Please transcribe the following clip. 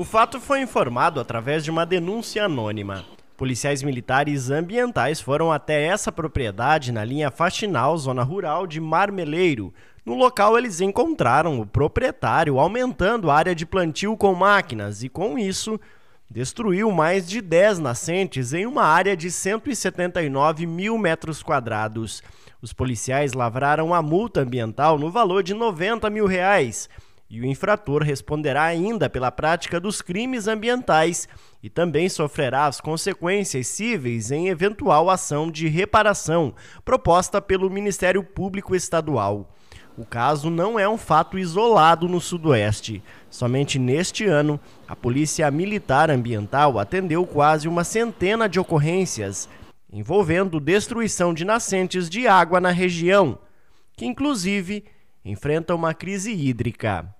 O fato foi informado através de uma denúncia anônima. Policiais militares ambientais foram até essa propriedade na linha Faxinal, zona rural de Marmeleiro. No local, eles encontraram o proprietário aumentando a área de plantio com máquinas e, com isso, destruiu mais de 10 nascentes em uma área de 179 mil metros quadrados. Os policiais lavraram a multa ambiental no valor de 90 mil reais e o infrator responderá ainda pela prática dos crimes ambientais e também sofrerá as consequências cíveis em eventual ação de reparação proposta pelo Ministério Público Estadual. O caso não é um fato isolado no Sudoeste. Somente neste ano, a Polícia Militar Ambiental atendeu quase uma centena de ocorrências envolvendo destruição de nascentes de água na região, que inclusive enfrenta uma crise hídrica.